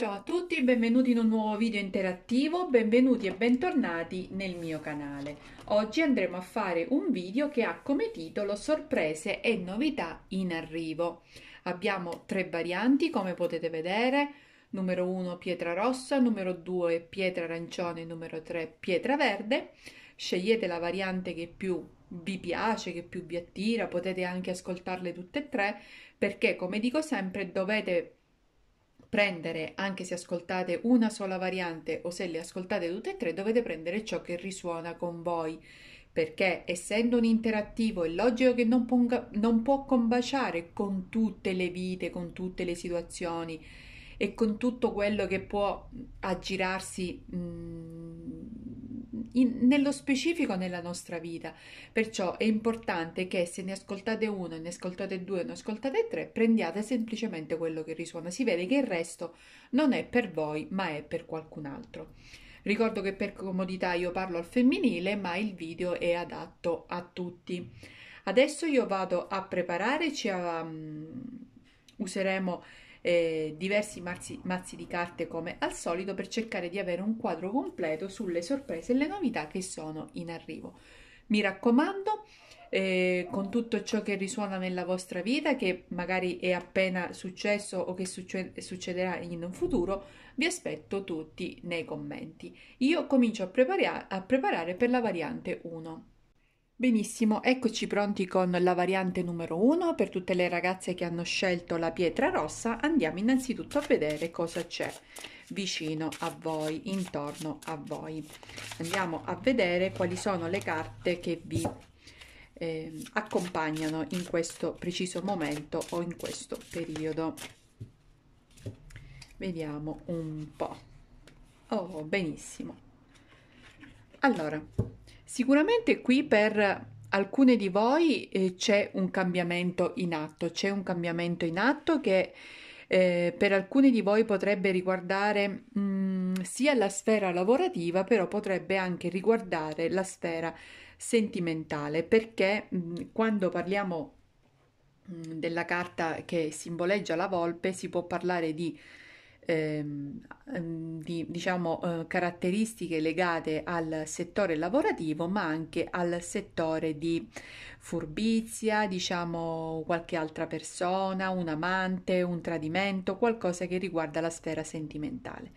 Ciao a tutti e benvenuti in un nuovo video interattivo, benvenuti e bentornati nel mio canale. Oggi andremo a fare un video che ha come titolo Sorprese e novità in arrivo. Abbiamo tre varianti come potete vedere, numero 1 pietra rossa, numero 2 pietra arancione, numero 3 pietra verde. Scegliete la variante che più vi piace, che più vi attira, potete anche ascoltarle tutte e tre perché come dico sempre dovete prendere, anche se ascoltate una sola variante o se le ascoltate tutte e tre, dovete prendere ciò che risuona con voi perché essendo un interattivo è logico che non, ponga, non, può combaciare con tutte le vite, con tutte le situazioni e con tutto quello che può aggirarsi mh, mm, in, nello specifico nella nostra vita. Perciò è importante che se ne ascoltate uno, ne ascoltate due, ne ascoltate tre, prendiate semplicemente quello che risuona. Si vede che il resto non è per voi, ma è per qualcun altro. Ricordo che per comodità io parlo al femminile, ma il video è adatto a tutti. Adesso io vado a preparare, ci um, useremo eh, diversi marzi, mazzi di carte come al solito per cercare di avere un quadro completo sulle sorprese e le novità che sono in arrivo. Mi raccomando, eh, con tutto ciò che risuona nella vostra vita, che magari è appena successo o che succe- succederà in un futuro, vi aspetto tutti nei commenti. Io comincio a, prepara- a preparare per la variante 1. Benissimo, eccoci pronti con la variante numero 1 per tutte le ragazze che hanno scelto la pietra rossa. Andiamo innanzitutto a vedere cosa c'è vicino a voi, intorno a voi. Andiamo a vedere quali sono le carte che vi eh, accompagnano in questo preciso momento o in questo periodo. Vediamo un po'. Oh, benissimo. Allora, Sicuramente qui per alcune di voi eh, c'è un cambiamento in atto, c'è un cambiamento in atto che eh, per alcuni di voi potrebbe riguardare mh, mm, sia la sfera lavorativa, però potrebbe anche riguardare la sfera sentimentale, perché mh, mm, quando parliamo mh, mm, della carta che simboleggia la volpe si può parlare di Ehm, ehm, di diciamo, eh, caratteristiche legate al settore lavorativo, ma anche al settore di furbizia, diciamo qualche altra persona, un amante, un tradimento, qualcosa che riguarda la sfera sentimentale.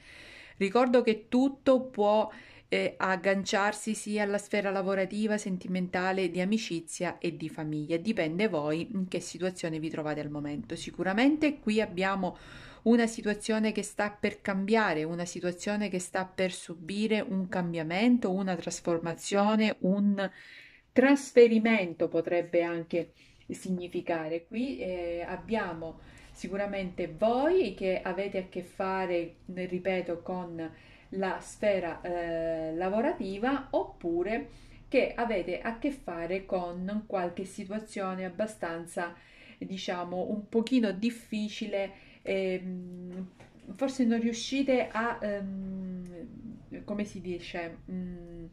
Ricordo che tutto può eh, agganciarsi sia alla sfera lavorativa, sentimentale, di amicizia e di famiglia. Dipende voi in che situazione vi trovate al momento. Sicuramente qui abbiamo una situazione che sta per cambiare, una situazione che sta per subire un cambiamento, una trasformazione, un trasferimento potrebbe anche significare. Qui eh, abbiamo sicuramente voi che avete a che fare, ripeto, con la sfera eh, lavorativa oppure che avete a che fare con qualche situazione abbastanza diciamo un pochino difficile ehm, forse non riuscite a, ehm, come si dice, mh, mm,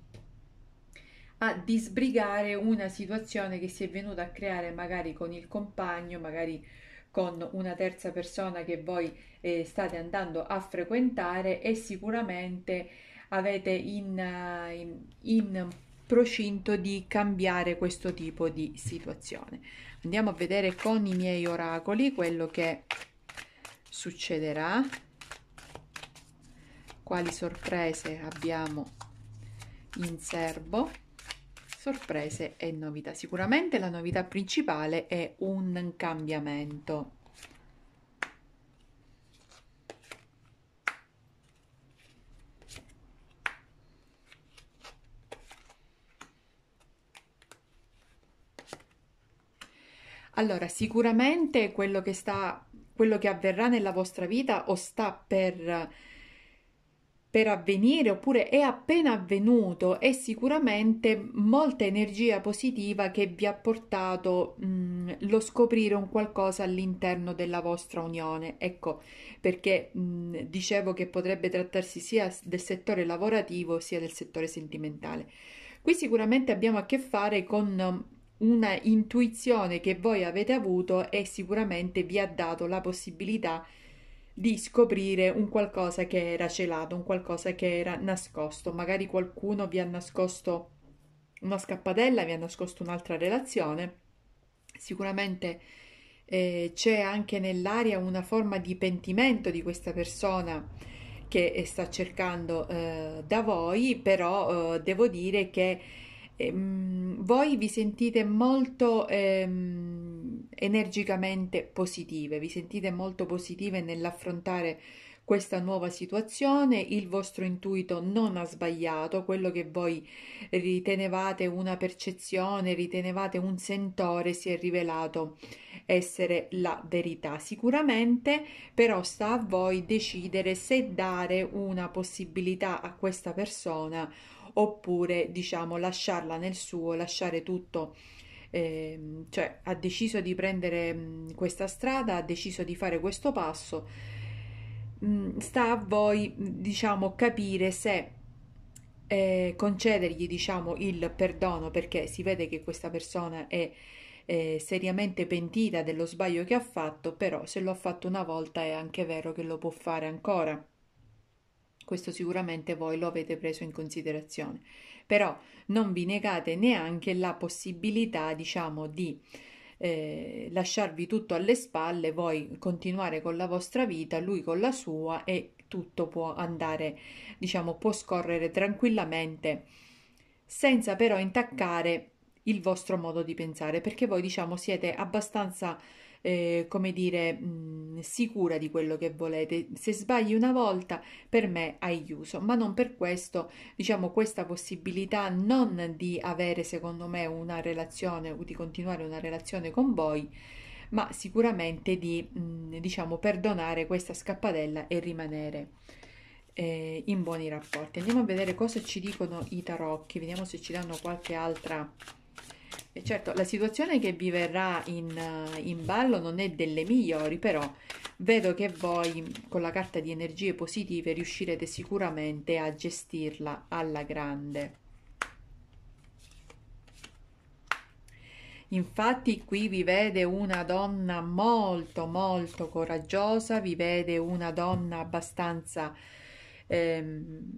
a disbrigare una situazione che si è venuta a creare magari con il compagno, magari con una terza persona che voi eh, state andando a frequentare e sicuramente avete in, in, in procinto di cambiare questo tipo di situazione. Andiamo a vedere con i miei oracoli quello che succederà quali sorprese abbiamo in serbo sorprese e novità sicuramente la novità principale è un cambiamento Allora, sicuramente quello che sta quello che avverrà nella vostra vita o sta per, per avvenire oppure è appena avvenuto è sicuramente molta energia positiva che vi ha portato mh, mm, lo scoprire un qualcosa all'interno della vostra unione ecco perché mh, mm, dicevo che potrebbe trattarsi sia del settore lavorativo sia del settore sentimentale qui sicuramente abbiamo a che fare con una intuizione che voi avete avuto e sicuramente vi ha dato la possibilità di scoprire un qualcosa che era celato, un qualcosa che era nascosto. Magari qualcuno vi ha nascosto una scappatella, vi ha nascosto un'altra relazione. Sicuramente eh, c'è anche nell'aria una forma di pentimento di questa persona che sta cercando eh, da voi, però eh, devo dire che Ehm, voi vi sentite molto ehm, energicamente positive, vi sentite molto positive nell'affrontare questa nuova situazione, il vostro intuito non ha sbagliato, quello che voi ritenevate una percezione, ritenevate un sentore si è rivelato essere la verità. Sicuramente però sta a voi decidere se dare una possibilità a questa persona oppure diciamo lasciarla nel suo, lasciare tutto. Eh, cioè ha deciso di prendere mh, questa strada, ha deciso di fare questo passo. Mh, sta a voi, diciamo, capire se eh, concedergli, diciamo, il perdono perché si vede che questa persona è eh, seriamente pentita dello sbaglio che ha fatto, però se lo ha fatto una volta è anche vero che lo può fare ancora questo sicuramente voi lo avete preso in considerazione, però non vi negate neanche la possibilità, diciamo, di eh, lasciarvi tutto alle spalle, voi continuare con la vostra vita, lui con la sua e tutto può andare, diciamo, può scorrere tranquillamente senza però intaccare il vostro modo di pensare, perché voi diciamo siete abbastanza eh, come dire, mh, mm, sicura di quello che volete. Se sbagli una volta, per me hai chiuso, ma non per questo, diciamo, questa possibilità non di avere, secondo me, una relazione o di continuare una relazione con voi, ma sicuramente di, mh, mm, diciamo, perdonare questa scappadella e rimanere eh, in buoni rapporti. Andiamo a vedere cosa ci dicono i tarocchi, vediamo se ci danno qualche altra e certo, la situazione che vi verrà in, eh, in, ballo non è delle migliori, però vedo che voi con la carta di energie positive riuscirete sicuramente a gestirla alla grande. Infatti qui vi vede una donna molto molto coraggiosa, vi vede una donna abbastanza... Ehm,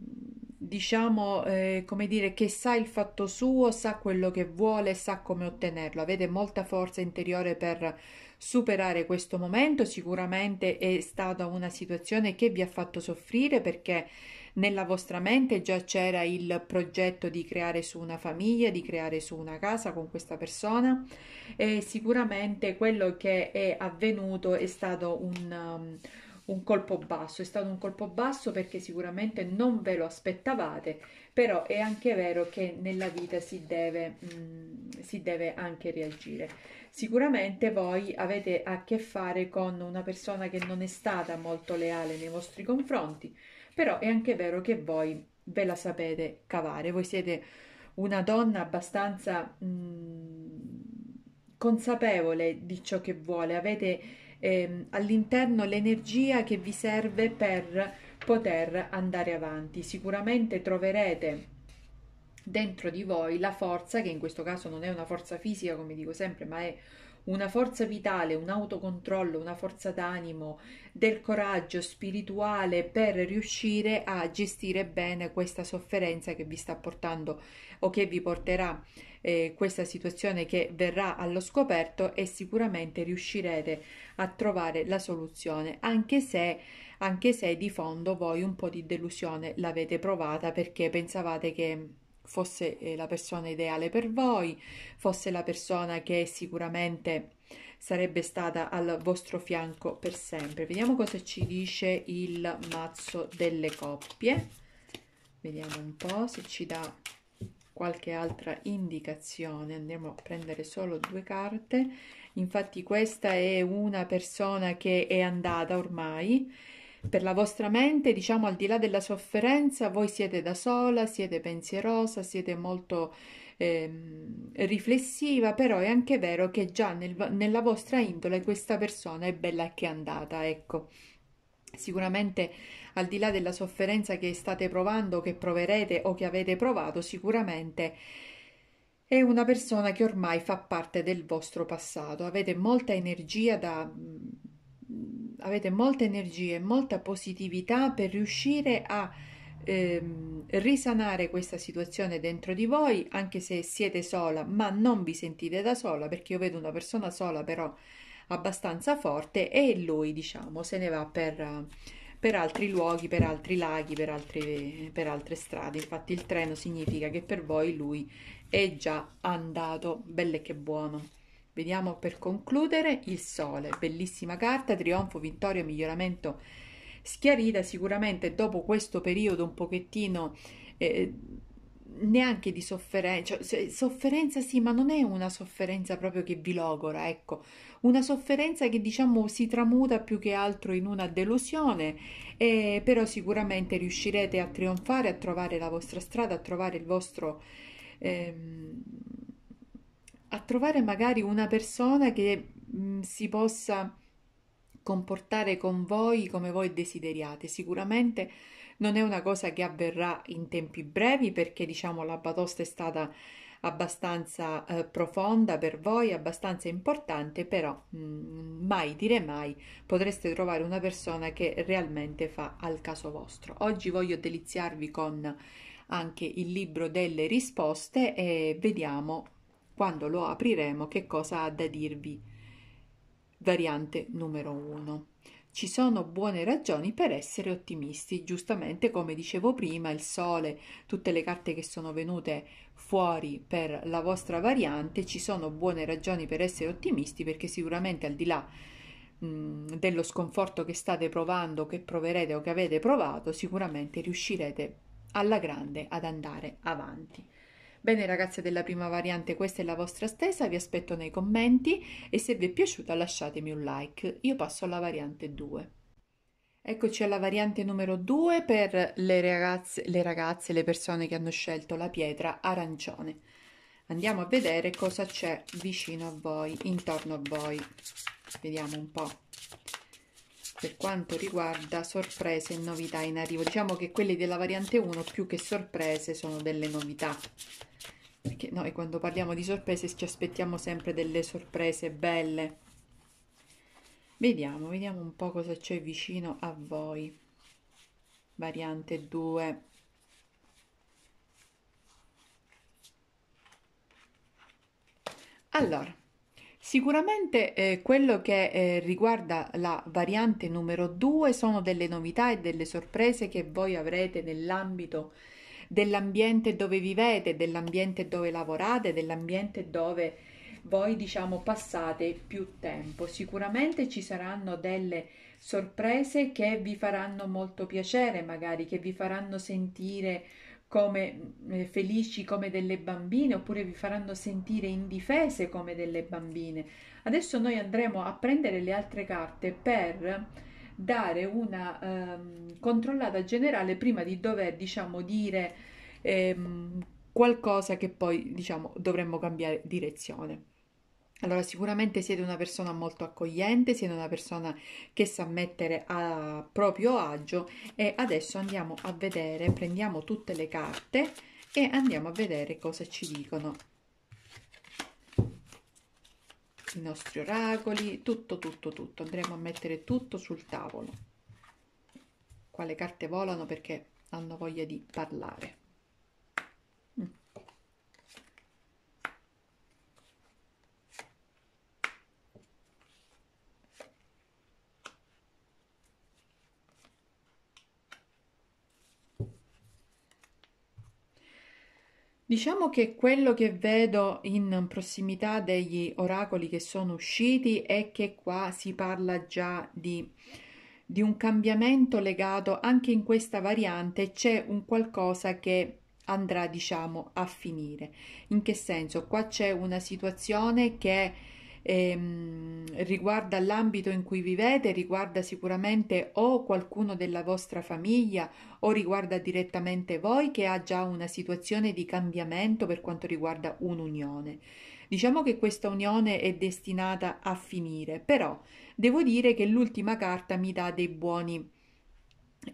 diciamo, eh, come dire, che sa il fatto suo, sa quello che vuole, sa come ottenerlo, avete molta forza interiore per superare questo momento, sicuramente è stata una situazione che vi ha fatto soffrire perché nella vostra mente già c'era il progetto di creare su una famiglia, di creare su una casa con questa persona e sicuramente quello che è avvenuto è stato un... Um, un colpo basso, è stato un colpo basso perché sicuramente non ve lo aspettavate, però è anche vero che nella vita si deve, mh, mm, si deve anche reagire. Sicuramente voi avete a che fare con una persona che non è stata molto leale nei vostri confronti, però è anche vero che voi ve la sapete cavare, voi siete una donna abbastanza mh, mm, consapevole di ciò che vuole, avete ehm, all'interno l'energia che vi serve per poter andare avanti. Sicuramente troverete dentro di voi la forza, che in questo caso non è una forza fisica, come dico sempre, ma è una forza vitale, un autocontrollo, una forza d'animo, del coraggio spirituale per riuscire a gestire bene questa sofferenza che vi sta portando o che vi porterà eh, questa situazione che verrà allo scoperto e sicuramente riuscirete a trovare la soluzione, anche se, anche se di fondo voi un po' di delusione l'avete provata perché pensavate che fosse eh, la persona ideale per voi, fosse la persona che sicuramente sarebbe stata al vostro fianco per sempre. Vediamo cosa ci dice il mazzo delle coppie. Vediamo un po' se ci dà qualche altra indicazione. Andiamo a prendere solo due carte. Infatti questa è una persona che è andata ormai per la vostra mente, diciamo al di là della sofferenza, voi siete da sola, siete pensierosa, siete molto ehm, riflessiva, però è anche vero che già nel, nella vostra indole questa persona è bella che è andata, ecco. Sicuramente al di là della sofferenza che state provando, che proverete o che avete provato, sicuramente è una persona che ormai fa parte del vostro passato, avete molta energia da avete molta energia e molta positività per riuscire a ehm, risanare questa situazione dentro di voi, anche se siete sola, ma non vi sentite da sola, perché io vedo una persona sola però abbastanza forte e lui, diciamo, se ne va per, per altri luoghi, per altri laghi, per, altri, per altre strade. Infatti il treno significa che per voi lui è già andato, belle che buono. Vediamo per concludere il sole, bellissima carta, trionfo, vittoria, miglioramento schiarita, sicuramente dopo questo periodo un pochettino eh, neanche di sofferenza, cioè, sofferenza sì, ma non è una sofferenza proprio che vi logora, ecco, una sofferenza che diciamo si tramuta più che altro in una delusione, eh, però sicuramente riuscirete a trionfare, a trovare la vostra strada, a trovare il vostro... Ehm, a trovare magari una persona che mh, si possa comportare con voi come voi desideriate. Sicuramente non è una cosa che avverrà in tempi brevi perché diciamo la batosta è stata abbastanza eh, profonda per voi, abbastanza importante, però mh, mai dire mai potreste trovare una persona che realmente fa al caso vostro. Oggi voglio deliziarvi con anche il libro delle risposte e vediamo quando lo apriremo che cosa ha da dirvi. Variante numero 1. Ci sono buone ragioni per essere ottimisti, giustamente come dicevo prima, il sole, tutte le carte che sono venute fuori per la vostra variante, ci sono buone ragioni per essere ottimisti perché sicuramente al di là mh, dello sconforto che state provando, che proverete o che avete provato, sicuramente riuscirete alla grande ad andare avanti. Bene ragazze della prima variante, questa è la vostra stesa, vi aspetto nei commenti e se vi è piaciuta lasciatemi un like. Io passo alla variante 2. Eccoci alla variante numero 2 per le ragazze, le ragazze, le persone che hanno scelto la pietra arancione. Andiamo a vedere cosa c'è vicino a voi, intorno a voi. Vediamo un po' per quanto riguarda sorprese e novità in arrivo. Diciamo che quelli della variante 1 più che sorprese sono delle novità. Perché noi quando parliamo di sorprese ci aspettiamo sempre delle sorprese belle. Vediamo, vediamo un po' cosa c'è vicino a voi. Variante 2. Allora, Sicuramente eh, quello che eh, riguarda la variante numero 2 sono delle novità e delle sorprese che voi avrete nell'ambito dell'ambiente dove vivete, dell'ambiente dove lavorate, dell'ambiente dove voi diciamo passate più tempo. Sicuramente ci saranno delle sorprese che vi faranno molto piacere, magari che vi faranno sentire come eh, felici come delle bambine oppure vi faranno sentire indifese come delle bambine. Adesso noi andremo a prendere le altre carte per dare una ehm, controllata generale prima di dover, diciamo, dire ehm, qualcosa che poi, diciamo, dovremmo cambiare direzione. Allora, sicuramente siete una persona molto accogliente, siete una persona che sa mettere a proprio agio e adesso andiamo a vedere, prendiamo tutte le carte e andiamo a vedere cosa ci dicono i nostri oracoli, tutto, tutto, tutto. Andremo a mettere tutto sul tavolo. Quale carte volano perché hanno voglia di parlare. Diciamo che quello che vedo in prossimità degli oracoli che sono usciti è che qua si parla già di, di un cambiamento legato anche in questa variante, c'è un qualcosa che andrà diciamo a finire. In che senso? Qua c'è una situazione che ehm, riguarda l'ambito in cui vivete, riguarda sicuramente o qualcuno della vostra famiglia o riguarda direttamente voi che ha già una situazione di cambiamento per quanto riguarda un'unione. Diciamo che questa unione è destinata a finire, però devo dire che l'ultima carta mi dà dei buoni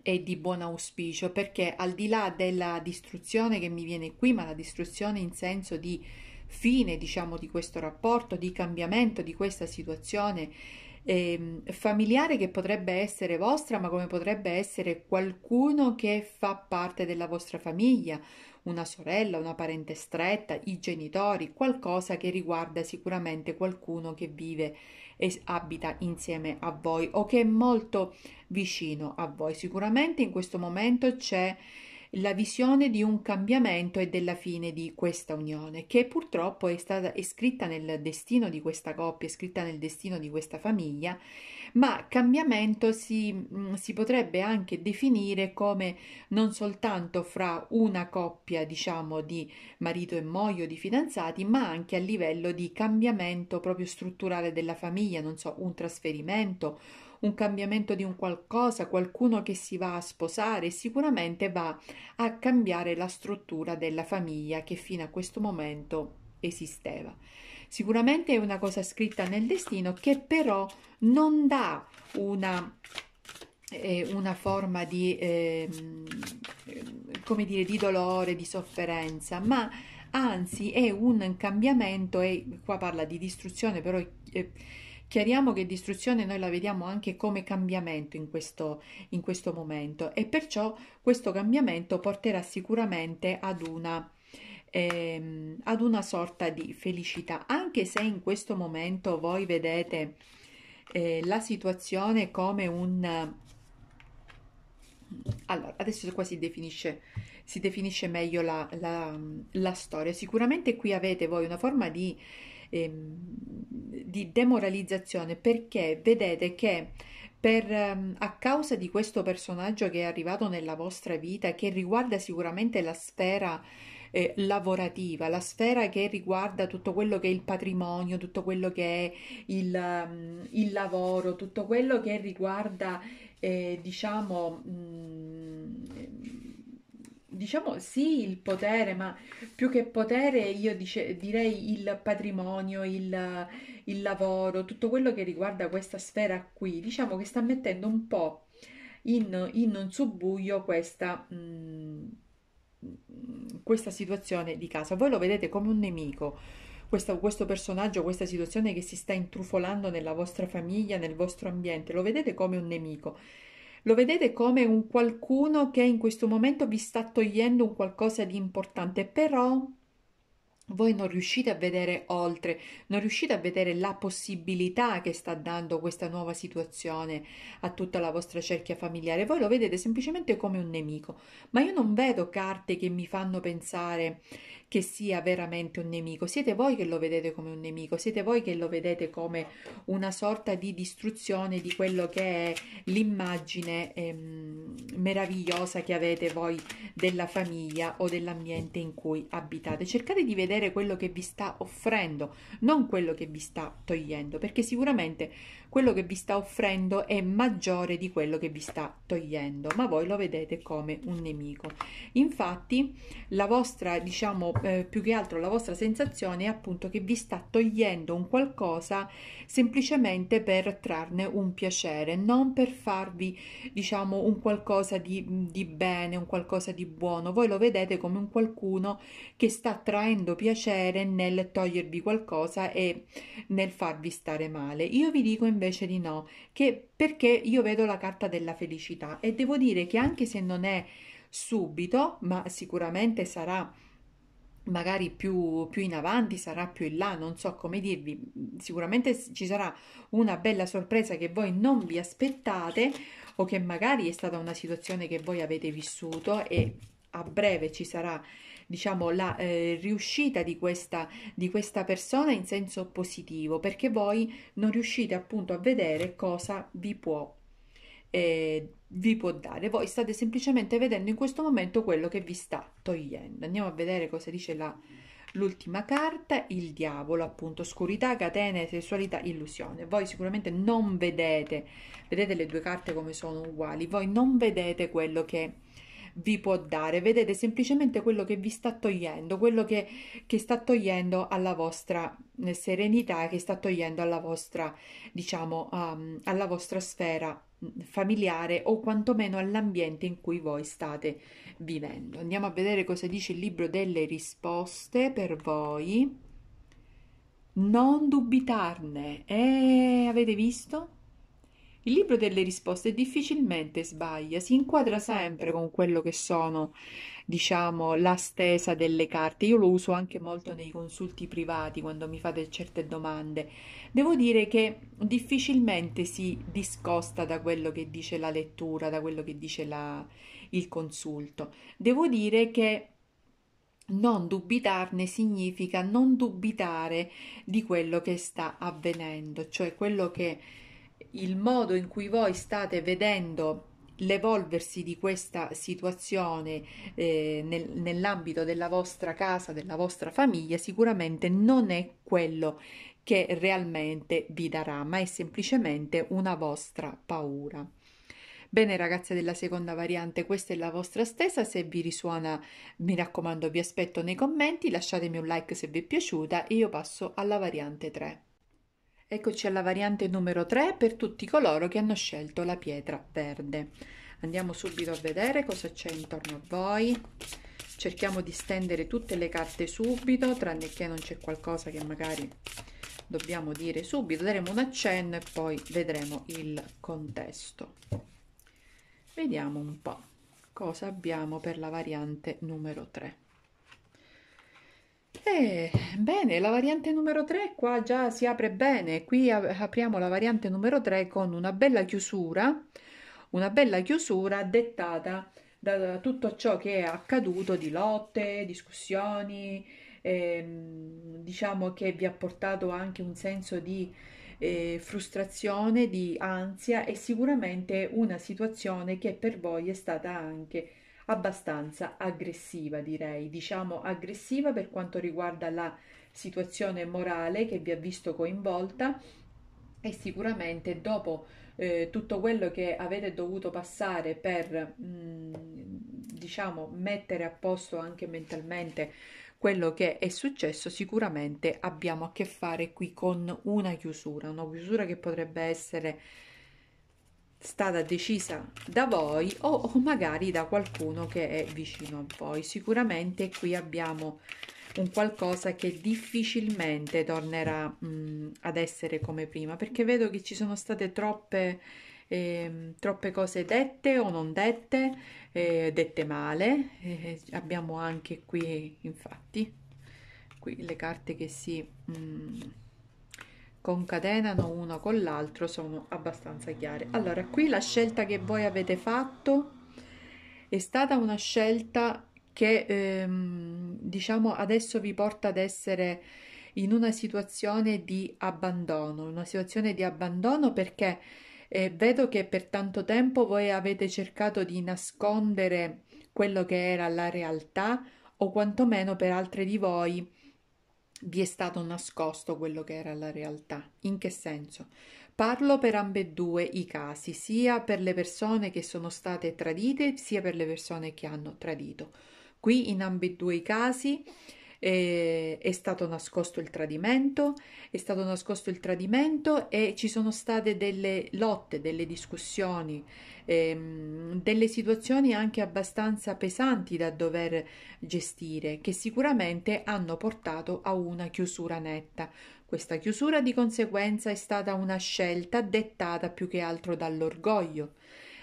e di buon auspicio perché al di là della distruzione che mi viene qui, ma la distruzione in senso di fine diciamo di questo rapporto, di cambiamento di questa situazione eh, familiare che potrebbe essere vostra, ma come potrebbe essere qualcuno che fa parte della vostra famiglia, una sorella, una parente stretta, i genitori, qualcosa che riguarda sicuramente qualcuno che vive e abita insieme a voi o che è molto vicino a voi. Sicuramente in questo momento c'è la visione di un cambiamento e della fine di questa unione, che purtroppo è stata è scritta nel destino di questa coppia, è scritta nel destino di questa famiglia, ma cambiamento si, mm, si potrebbe anche definire come non soltanto fra una coppia, diciamo, di marito e moglie o di fidanzati, ma anche a livello di cambiamento proprio strutturale della famiglia, non so, un trasferimento un cambiamento di un qualcosa, qualcuno che si va a sposare, sicuramente va a cambiare la struttura della famiglia che fino a questo momento esisteva. Sicuramente è una cosa scritta nel destino che però non dà una eh, una forma di, eh, come dire, di dolore, di sofferenza, ma anzi è un cambiamento, e qua parla di distruzione, però eh, Chiariamo che distruzione noi la vediamo anche come cambiamento in questo, in questo momento e perciò questo cambiamento porterà sicuramente ad una, ehm, ad una sorta di felicità, anche se in questo momento voi vedete eh, la situazione come un... Allora, adesso qua si definisce, si definisce meglio la, la, la storia. Sicuramente qui avete voi una forma di ehm, di demoralizzazione perché vedete che per, ehm, a causa di questo personaggio che è arrivato nella vostra vita, che riguarda sicuramente la sfera eh, lavorativa, la sfera che riguarda tutto quello che è il patrimonio, tutto quello che è il, ehm, il lavoro, tutto quello che riguarda, eh, diciamo, mh, mm, diciamo sì, il potere, ma più che potere io dice- direi il patrimonio, il, il lavoro, tutto quello che riguarda questa sfera qui, diciamo che sta mettendo un po' in, in un subbuglio questa, mh, mm, questa situazione di casa. Voi lo vedete come un nemico. Questo, questo personaggio, questa situazione che si sta intrufolando nella vostra famiglia, nel vostro ambiente, lo vedete come un nemico lo vedete come un qualcuno che in questo momento vi sta togliendo un qualcosa di importante, però voi non riuscite a vedere oltre, non riuscite a vedere la possibilità che sta dando questa nuova situazione a tutta la vostra cerchia familiare, voi lo vedete semplicemente come un nemico, ma io non vedo carte che mi fanno pensare che sia veramente un nemico, siete voi che lo vedete come un nemico, siete voi che lo vedete come una sorta di distruzione di quello che è l'immagine ehm, meravigliosa che avete voi della famiglia o dell'ambiente in cui abitate. Cercate di vedere quello che vi sta offrendo, non quello che vi sta togliendo, perché sicuramente quello che vi sta offrendo è maggiore di quello che vi sta togliendo, ma voi lo vedete come un nemico. Infatti la vostra, diciamo, eh, più che altro la vostra sensazione è appunto che vi sta togliendo un qualcosa semplicemente per trarne un piacere, non per farvi diciamo un qualcosa di, di bene, un qualcosa di buono. Voi lo vedete come un qualcuno che sta traendo piacere nel togliervi qualcosa e nel farvi stare male. Io vi dico invece di no, che perché io vedo la carta della felicità e devo dire che anche se non è subito, ma sicuramente sarà magari più, più, in avanti, sarà più in là, non so come dirvi, sicuramente ci sarà una bella sorpresa che voi non vi aspettate o che magari è stata una situazione che voi avete vissuto e a breve ci sarà diciamo la eh, riuscita di questa, di questa persona in senso positivo perché voi non riuscite appunto a vedere cosa vi può eh, vi può dare, voi state semplicemente vedendo in questo momento quello che vi sta togliendo. Andiamo a vedere cosa dice la, l'ultima carta, il diavolo, appunto, oscurità, catene, sessualità, illusione. Voi sicuramente non vedete, vedete le due carte come sono uguali, voi non vedete quello che vi può dare, vedete semplicemente quello che vi sta togliendo, quello che, che sta togliendo alla vostra eh, serenità, che sta togliendo alla vostra, diciamo, um, alla vostra sfera familiare o quantomeno all'ambiente in cui voi state vivendo. Andiamo a vedere cosa dice il libro delle risposte per voi. Non dubitarne. E eh, avete visto? Il libro delle risposte difficilmente sbaglia, si inquadra sempre con quello che sono, diciamo, la stesa delle carte. Io lo uso anche molto nei consulti privati quando mi fate certe domande. Devo dire che difficilmente si discosta da quello che dice la lettura, da quello che dice la, il consulto. Devo dire che non dubitarne significa non dubitare di quello che sta avvenendo, cioè quello che il modo in cui voi state vedendo l'evolversi di questa situazione eh, nel, nell'ambito della vostra casa, della vostra famiglia, sicuramente non è quello che realmente vi darà, ma è semplicemente una vostra paura. Bene ragazze della seconda variante, questa è la vostra stessa, se vi risuona mi raccomando vi aspetto nei commenti, lasciatemi un like se vi è piaciuta e io passo alla variante 3. Eccoci alla variante numero 3 per tutti coloro che hanno scelto la pietra verde. Andiamo subito a vedere cosa c'è intorno a voi. Cerchiamo di stendere tutte le carte subito, tranne che non c'è qualcosa che magari dobbiamo dire subito. Daremo un accenno e poi vedremo il contesto. Vediamo un po' cosa abbiamo per la variante numero 3. Eh, bene, la variante numero 3 qua già si apre bene. Qui apriamo la variante numero 3 con una bella chiusura, una bella chiusura dettata da tutto ciò che è accaduto di lotte, discussioni, ehm, diciamo che vi ha portato anche un senso di eh, frustrazione, di ansia e sicuramente una situazione che per voi è stata anche abbastanza aggressiva, direi, diciamo aggressiva per quanto riguarda la situazione morale che vi ha visto coinvolta e sicuramente dopo eh, tutto quello che avete dovuto passare per mh, mm, diciamo mettere a posto anche mentalmente quello che è successo, sicuramente abbiamo a che fare qui con una chiusura, una chiusura che potrebbe essere stata decisa da voi o, o magari da qualcuno che è vicino a voi. Sicuramente qui abbiamo un qualcosa che difficilmente tornerà mh, mm, ad essere come prima perché vedo che ci sono state troppe eh, troppe cose dette o non dette, eh, dette male. Eh, abbiamo anche qui, infatti, qui le carte che si... Mh, mm, concatenano uno con l'altro sono abbastanza chiare. Allora, qui la scelta che voi avete fatto è stata una scelta che ehm, diciamo adesso vi porta ad essere in una situazione di abbandono, una situazione di abbandono perché eh, vedo che per tanto tempo voi avete cercato di nascondere quello che era la realtà o quantomeno per altre di voi vi è stato nascosto quello che era la realtà. In che senso? Parlo per ambedue i casi, sia per le persone che sono state tradite, sia per le persone che hanno tradito. Qui in ambedue i casi eh, è stato nascosto il tradimento, è stato nascosto il tradimento e ci sono state delle lotte, delle discussioni, ehm, delle situazioni anche abbastanza pesanti da dover gestire che sicuramente hanno portato a una chiusura netta. Questa chiusura di conseguenza è stata una scelta dettata più che altro dall'orgoglio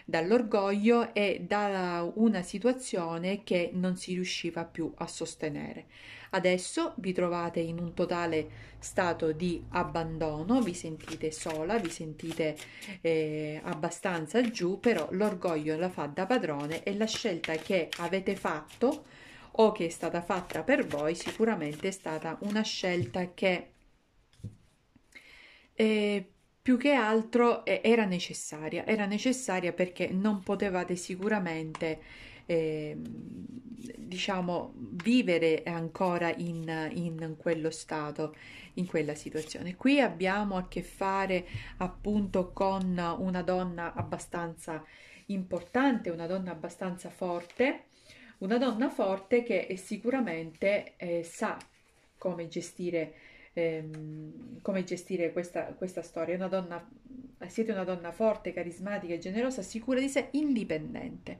dall'orgoglio e da una situazione che non si riusciva più a sostenere. Adesso vi trovate in un totale stato di abbandono, vi sentite sola, vi sentite eh, abbastanza giù, però l'orgoglio la fa da padrone e la scelta che avete fatto o che è stata fatta per voi sicuramente è stata una scelta che eh, più che altro era necessaria, era necessaria perché non potevate sicuramente eh, diciamo vivere ancora in, in quello stato, in quella situazione. Qui abbiamo a che fare appunto con una donna abbastanza importante, una donna abbastanza forte, una donna forte che sicuramente eh, sa come gestire ehm, come gestire questa, questa storia. Una donna, siete una donna forte, carismatica e generosa, sicura di sé, indipendente.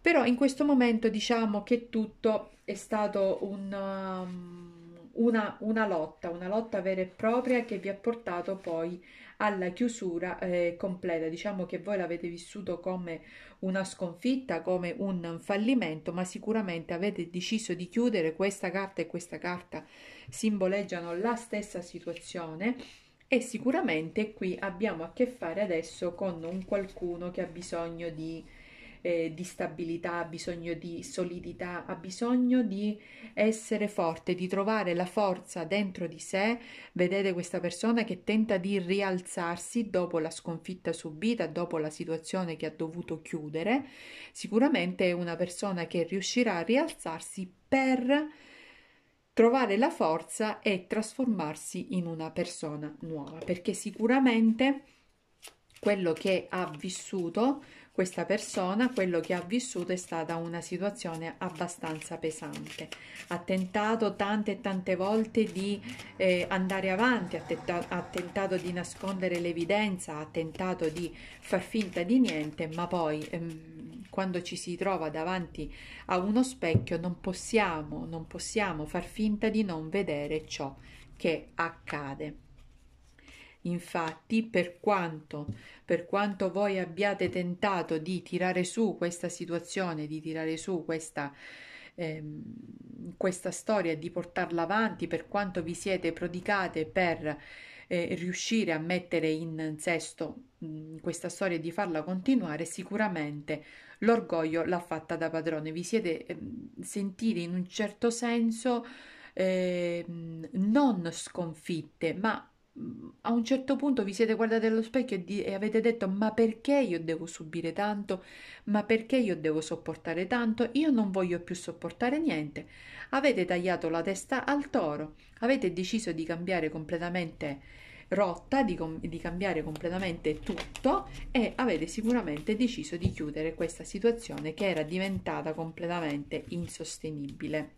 Però in questo momento diciamo che tutto è stato un, um, una, una, lotta, una lotta vera e propria che vi ha portato poi alla chiusura eh, completa. Diciamo che voi l'avete vissuto come una sconfitta, come un fallimento, ma sicuramente avete deciso di chiudere questa carta e questa carta simboleggiano la stessa situazione e sicuramente qui abbiamo a che fare adesso con un qualcuno che ha bisogno di, eh, di stabilità, ha bisogno di solidità, ha bisogno di essere forte, di trovare la forza dentro di sé. Vedete questa persona che tenta di rialzarsi dopo la sconfitta subita, dopo la situazione che ha dovuto chiudere. Sicuramente è una persona che riuscirà a rialzarsi per trovare la forza e trasformarsi in una persona nuova, perché sicuramente quello che ha vissuto questa persona, quello che ha vissuto è stata una situazione abbastanza pesante. Ha tentato tante e tante volte di eh, andare avanti, ha, tenta- ha tentato di nascondere l'evidenza, ha tentato di far finta di niente, ma poi ehm, quando ci si trova davanti a uno specchio non possiamo, non possiamo far finta di non vedere ciò che accade. Infatti, per quanto, per quanto, voi abbiate tentato di tirare su questa situazione, di tirare su questa, ehm, questa storia, di portarla avanti, per quanto vi siete prodigate per eh, riuscire a mettere in sesto mh, mm, questa storia e di farla continuare, sicuramente l'orgoglio l'ha fatta da padrone, vi siete ehm, sentite in un certo senso eh, non sconfitte, ma mm, a un certo punto vi siete guardati allo specchio e, di- e, avete detto ma perché io devo subire tanto, ma perché io devo sopportare tanto, io non voglio più sopportare niente. Avete tagliato la testa al toro, avete deciso di cambiare completamente rotta, di, com- di cambiare completamente tutto e avete sicuramente deciso di chiudere questa situazione che era diventata completamente insostenibile,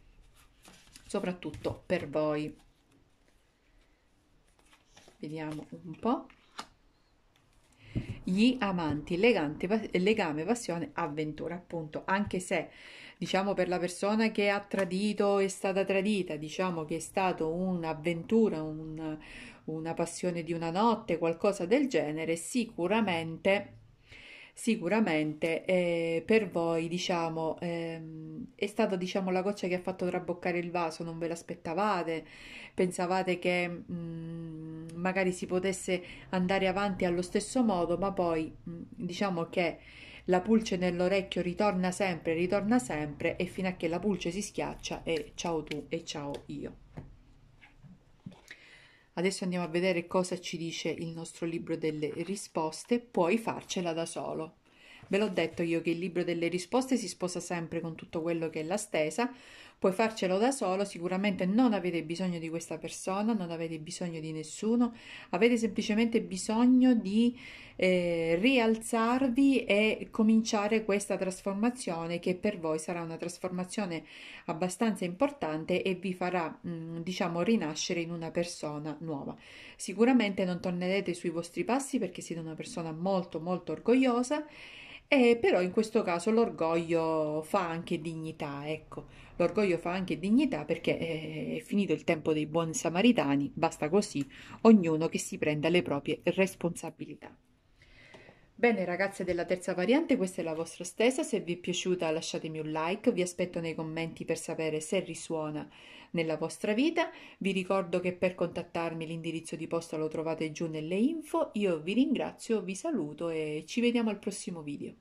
soprattutto per voi. Vediamo un po' gli amanti, legante, legame, passione, avventura, appunto, anche se diciamo per la persona che ha tradito è stata tradita, diciamo che è stato un'avventura, un, una passione di una notte, qualcosa del genere, sicuramente Sicuramente eh, per voi, diciamo, ehm, è stata, diciamo, la goccia che ha fatto traboccare il vaso, non ve l'aspettavate, pensavate che mh, mm, magari si potesse andare avanti allo stesso modo, ma poi mh, mm, diciamo che la pulce nell'orecchio ritorna sempre, ritorna sempre e fino a che la pulce si schiaccia e ciao tu e ciao io. Adesso andiamo a vedere cosa ci dice il nostro libro delle risposte, puoi farcela da solo. Ve l'ho detto io che il libro delle risposte si sposa sempre con tutto quello che è la stesa, puoi farcelo da solo, sicuramente non avete bisogno di questa persona, non avete bisogno di nessuno, avete semplicemente bisogno di eh, rialzarvi e cominciare questa trasformazione che per voi sarà una trasformazione abbastanza importante e vi farà, mh, mm, diciamo, rinascere in una persona nuova. Sicuramente non tornerete sui vostri passi perché siete una persona molto molto orgogliosa. Eh, però in questo caso l'orgoglio fa anche dignità, ecco. L'orgoglio fa anche dignità perché eh, è finito il tempo dei buoni samaritani, basta così, ognuno che si prenda le proprie responsabilità. Bene ragazze della terza variante, questa è la vostra stessa, se vi è piaciuta lasciatemi un like, vi aspetto nei commenti per sapere se risuona nella vostra vita, vi ricordo che per contattarmi l'indirizzo di posta lo trovate giù nelle info, io vi ringrazio, vi saluto e ci vediamo al prossimo video.